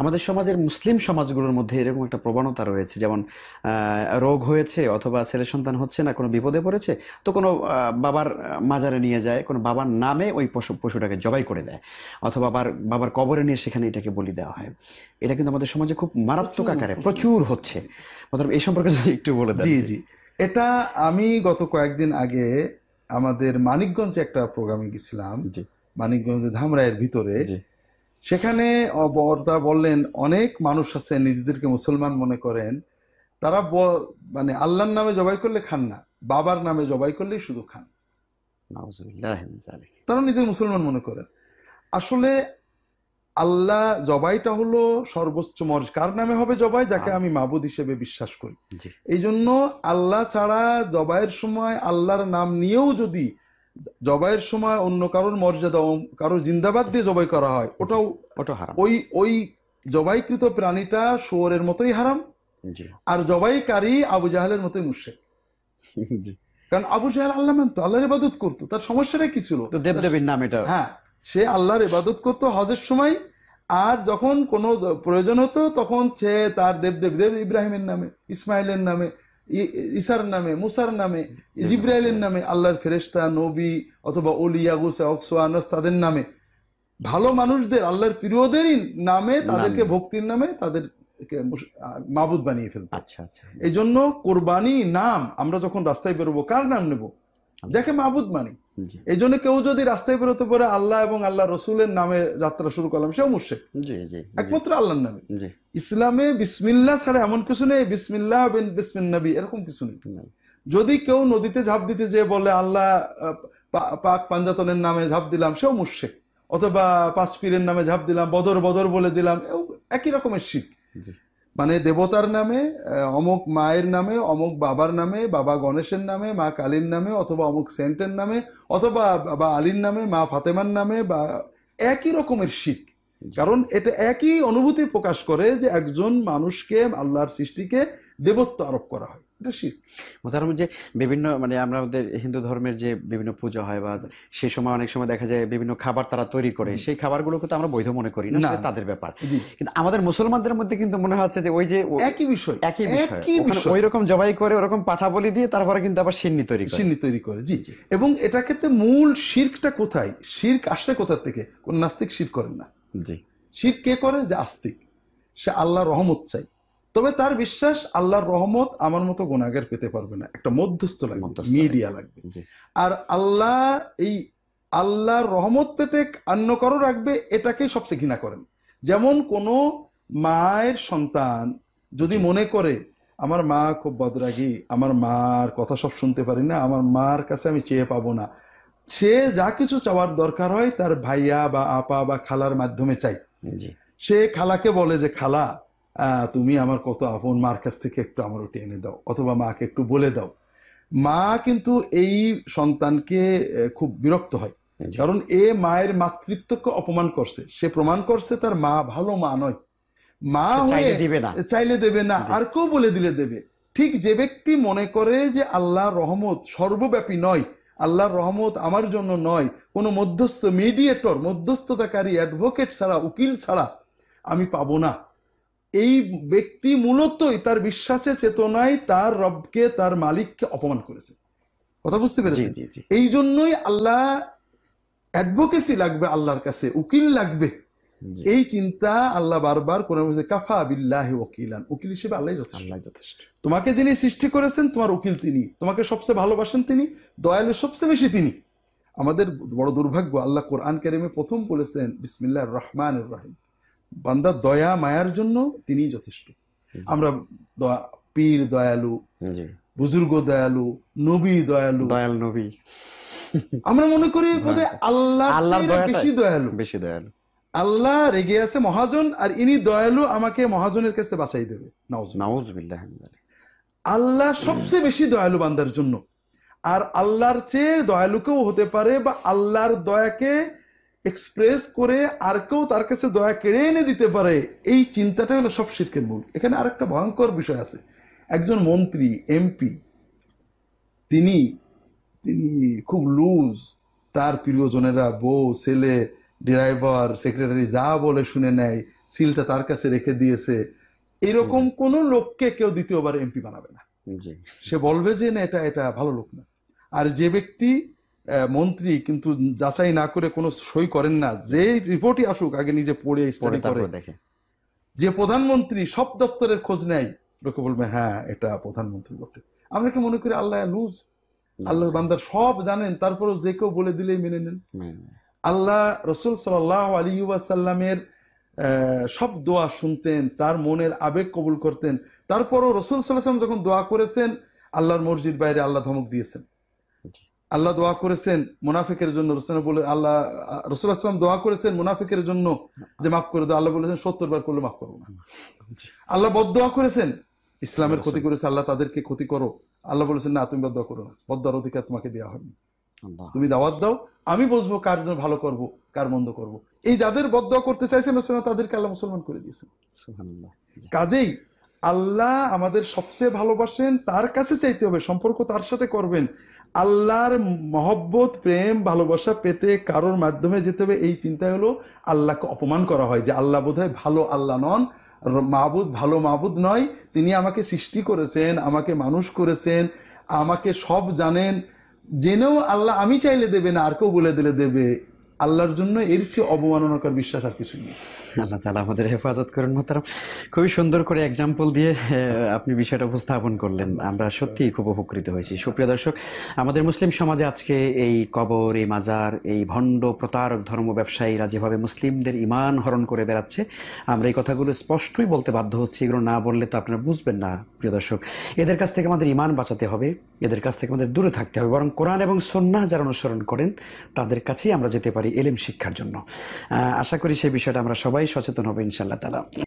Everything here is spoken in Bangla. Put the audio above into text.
আমাদের সমাজের মুসলিম সমাজগুলোর মধ্যে এরকম একটা প্রবণতা রয়েছে যেমন রোগ হয়েছে অথবা ছেলে সন্তান হচ্ছে না কোনো বিপদে পড়েছে তো কোনো বাবার মাজারে নিয়ে যায় কোনো বাবার নামে ওই পশু পশুটাকে জবাই করে দেয় অথবা বাবার বাবার কবরে নিয়ে সেখানে এটাকে বলি দেওয়া হয় এটা কিন্তু আমাদের সমাজে খুব মারাত্মক আকারে প্রচুর হচ্ছে মতলব এই সম্পর্কে যদি একটু বলে জি জি এটা আমি গত কয়েকদিন আগে আমাদের মানিকগঞ্জে একটা প্রোগ্রামে গেছিলাম মানিকগঞ্জে ধামরায়ের ভিতরে সেখানে বরদা বললেন অনেক মানুষ আছে নিজেদেরকে মুসলমান মনে করেন তারা মানে আল্লাহর নামে জবাই করলে খান না বাবার নামে জবাই করলেই শুধু খান তারা নিজের মুসলমান মনে করেন আসলে আল্লাহ জবাইটা হলো সর্বোচ্চ মর্যাদা কার নামে হবে জবাই যাকে হ্যাঁ। আমি মাবুদ হিসেবে বিশ্বাস করি এই জন্য আল্লাহ ছাড়া জবাইয়ের সময় আল্লাহর নাম নিয়েও যদি জবাইয়ের সময় অন্য কারোর মর্যাদা কারোর জিন্দাবাদ দিয়ে জবাই করা হয় ওটাও ওই ওই জবাইকৃত প্রাণীটা শুয়োরের মতোই হারাম আর জবাইকারী আবু জাহালের মতোই মুর্শেক কারণ আবু জাহাল আল্লাহ মানতো আল্লাহর ইবাদত করতো তার সমস্যাটা কি ছিল দেবদেবীর নাম এটা হ্যাঁ সে আল্লাহর ইবাদত করতো হজের সময় আর যখন কোনো প্রয়োজন হতো তখন সে তার দেবদেব দেব ইব্রাহিমের নামে ইসমাইলের নামে ইসার নামে মুসার নামে জিব্রাইলের নামে আল্লাহর ফেরেস্তা নবী অথবা অলিয়া গোসে অকসো আনাস তাদের নামে ভালো মানুষদের আল্লাহর প্রিয়দেরই নামে তাদেরকে ভক্তির নামে তাদের মাবুদ বানিয়ে ফেলতো আচ্ছা আচ্ছা এই জন্য কোরবানি নাম আমরা যখন রাস্তায় বেরোবো কার নাম নেব দেখে আচ্ছা। মাবুদ মানি এই জন্য কেউ যদি রাস্তায় বেরোতে পারে আল্লাহ এবং আল্লাহ রসুলের নামে যাত্রা শুরু করলাম সেও মুর্শেক একমাত্র আল্লাহর নামে ইসলামে বিসমিল্লা ছাড়া এমন কিছু নেই বিসমিল্লাহ বিন বিসমিন নবী এরকম কিছু নেই যদি কেউ নদীতে ঝাঁপ দিতে যে বলে আল্লাহ পাক পাঞ্জাতনের নামে ঝাঁপ দিলাম সেও মুর্শেক অথবা পাঁচ পীরের নামে ঝাঁপ দিলাম বদর বদর বলে দিলাম একই রকমের শিখ মানে দেবতার নামে অমুক মায়ের নামে অমুক বাবার নামে বাবা গণেশের নামে মা কালীর নামে অথবা অমুক সেন্টের নামে অথবা বাবা আলীর নামে মা ফাতেমার নামে বা একই রকমের শিখ কারণ এটা একই অনুভূতি প্রকাশ করে যে একজন মানুষকে আল্লাহর সৃষ্টিকে দেবত্ব আরোপ করা হয় এটা মোতারম যে বিভিন্ন মানে আমরা আমাদের হিন্দু ধর্মের যে বিভিন্ন পূজা হয় বা সেই সময় অনেক সময় দেখা যায় বিভিন্ন খাবার তারা তৈরি করে সেই খাবারগুলোকে তো আমরা বৈধ মনে করি না তাদের ব্যাপার কিন্তু আমাদের মুসলমানদের মধ্যে কিন্তু মনে হচ্ছে যে ওই যে একই বিষয় একই বিষয় ওই রকম জবাই করে ওরকম পাঠা বলি দিয়ে তারপরে কিন্তু আবার সিন্নি তৈরি করে সিন্নি তৈরি করে জি এবং এটা ক্ষেত্রে মূল শির্কটা কোথায় শির্ক আসছে কোথা থেকে কোন নাস্তিক শির করেন না জি শির কে করে যে আস্তিক সে আল্লাহ রহমত চাই তবে তার বিশ্বাস আল্লাহর রহমত আমার মতো গোনাগার পেতে পারবে না একটা মধ্যস্থ লাগবে মিডিয়া লাগবে আর আল্লাহ এই আল্লাহর রহমত পেতে অন্য কারো রাখবে এটাকে সবচেয়ে ঘৃণা করেন যেমন কোনো মায়ের সন্তান যদি মনে করে আমার মা খুব বদরাগী আমার মার কথা সব শুনতে পারি না আমার মার কাছে আমি চেয়ে পাবো না সে যা কিছু চাওয়ার দরকার হয় তার ভাইয়া বা আপা বা খালার মাধ্যমে চাই সে খালাকে বলে যে খালা তুমি আমার কত আপন মার কাছ থেকে একটু আমার ওটি এনে দাও অথবা মাকে একটু বলে দাও মা কিন্তু এই সন্তানকে খুব বিরক্ত হয় কারণ এ মায়ের মাতৃত্বকে অপমান করছে সে প্রমাণ করছে তার মা ভালো মা নয় মা চাইলে দেবে না চাইলে দেবে না আর কেউ বলে দিলে দেবে ঠিক যে ব্যক্তি মনে করে যে আল্লাহ রহমত সর্বব্যাপী নয় আল্লাহর রহমত আমার জন্য নয় কোনো মধ্যস্থ মিডিয়েটর মধ্যস্থতাকারী অ্যাডভোকেট ছাড়া উকিল ছাড়া আমি পাবো না এই ব্যক্তি মূলতই তার বিশ্বাসে চেতনায় তার রবকে তার মালিককে অপমান করেছে কথা বুঝতে পেরেছি এই জন্যই আল্লাহ অ্যাডভোকেসি লাগবে আল্লাহর কাছে উকিল লাগবে এই চিন্তা আল্লাহ বারবার কোরআন কাফা বিল্লাহ ওকিলান উকিল হিসেবে আল্লাহ যথেষ্ট আল্লাহ যথেষ্ট তোমাকে যিনি সৃষ্টি করেছেন তোমার উকিল তিনি তোমাকে সবচেয়ে ভালোবাসেন তিনি দয়ালু সবচেয়ে বেশি তিনি আমাদের বড় দুর্ভাগ্য আল্লাহ কোরআন কারিমে প্রথম বলেছেন বিসমিল্লাহ রহমান রাহিম বান্দা দয়া মায়ার জন্য তিনি যথেষ্ট আমরা পীর দয়ালু বুজুর্গ দয়ালু নবী দয়ালু দয়াল নবী আমরা মনে করি বোধ আল্লাহ আল্লাহ বেশি দয়ালু বেশি দয়ালু আল্লাহ রেগে আছে মহাজন আর ইনি দয়ালু আমাকে মহাজনের কাছে বাঁচাই দেবে নাউজ আল্লাহ সবচেয়ে বেশি দয়ালু বান্দার জন্য আর আল্লাহর চেয়ে দয়ালুকেও হতে পারে বা আল্লাহর দয়াকে এক্সপ্রেস করে আর কেউ তার কাছে দয়া কেড়ে এনে দিতে পারে এই চিন্তাটা হলো সব শিরকের মূল এখানে আরেকটা ভয়ঙ্কর বিষয় আছে একজন মন্ত্রী এমপি তিনি তিনি খুব লুজ তার প্রিয়জনেরা বউ ছেলে ড্রাইভার সেক্রেটারি যা বলে শুনে নেয় সিলটা তার কাছে রেখে দিয়েছে এরকম কোন লোককে কেউ দ্বিতীয়বার এমপি বানাবে না সে বলবে যে না এটা এটা ভালো লোক না আর যে ব্যক্তি মন্ত্রী কিন্তু যাচাই না করে কোনো সই করেন না যে রিপোর্টই আসুক আগে নিজে পড়ে স্টাডি করে দেখে যে প্রধানমন্ত্রী সব দপ্তরের খোঁজ নেয় লোকে বলবে হ্যাঁ এটা প্রধানমন্ত্রী বটে আমরা কি মনে করি আল্লাহ লুজ আল্লাহ বান্দার সব জানেন তারপরও যে কেউ বলে দিলেই মেনে নেন আল্লাহ রসুল সাল আলী সাল্লামের সব দোয়া শুনতেন তার মনের আবেগ কবুল করতেন তারপরও রসুল সাল্লাহ যখন দোয়া করেছেন আল্লাহর মসজিদ বাইরে আল্লাহ ধমক দিয়েছেন আল্লাহ দোয়া করেছেন মুনাফিকের জন্য রসুল বলে আল্লাহ রসুল আসলাম দোয়া করেছেন মুনাফিকের জন্য যে মাফ করে দাও আল্লাহ বলেছেন সত্তর বার করলে মাফ করবো না আল্লাহ বদোয়া করেছেন ইসলামের ক্ষতি করেছে আল্লাহ তাদেরকে ক্ষতি করো আল্লাহ বলেছেন না তুমি বদোয়া করো না বদার অধিকার তোমাকে দেওয়া হয়নি তুমি দাওয়াত দাও আমি বুঝবো কার জন্য ভালো করব কার মন্দ করব এই যাদের বদোয়া করতে চাইছেন রসুল তাদেরকে আল্লাহ মুসলমান করে দিয়েছেন কাজেই আল্লাহ আমাদের সবচেয়ে ভালোবাসেন তার কাছে চাইতে হবে সম্পর্ক তার সাথে করবেন আল্লাহর মহব্বত প্রেম ভালোবাসা পেতে কারোর মাধ্যমে যেতে হবে এই চিন্তা হলো আল্লাহকে অপমান করা হয় যে আল্লাহ বোধহয় ভালো আল্লাহ নন মাহবুদ ভালো মাহবুদ নয় তিনি আমাকে সৃষ্টি করেছেন আমাকে মানুষ করেছেন আমাকে সব জানেন জেনেও আল্লাহ আমি চাইলে দেবে না আর কেউ বলে দিলে দেবে আল্লাহর জন্য এর চেয়ে অবমাননাকর বিশ্বাস আর কিছু নেই আল্লাহ তালা আমাদের হেফাজত করেন মোতারাম খুবই সুন্দর করে এক্সাম্পল দিয়ে আপনি বিষয়টা উপস্থাপন করলেন আমরা সত্যিই খুব উপকৃত হয়েছি সুপ্রিয় দর্শক আমাদের মুসলিম সমাজে আজকে এই কবর এই মাজার এই ভণ্ড প্রতারক ধর্ম ব্যবসায়ীরা যেভাবে মুসলিমদের ইমান হরণ করে বেড়াচ্ছে আমরা এই কথাগুলো স্পষ্টই বলতে বাধ্য হচ্ছি এগুলো না বললে তো আপনারা বুঝবেন না প্রিয় দর্শক এদের কাছ থেকে আমাদের ইমান বাঁচাতে হবে এদের কাছ থেকে আমাদের দূরে থাকতে হবে বরং কোরআন এবং সন্না যারা অনুসরণ করেন তাদের কাছেই আমরা যেতে পারি পারি এলেম শিক্ষার জন্য আশা করি সেই বিষয়টা আমরা সবাই সচেতন হবো ইনশাল্লাহ তালা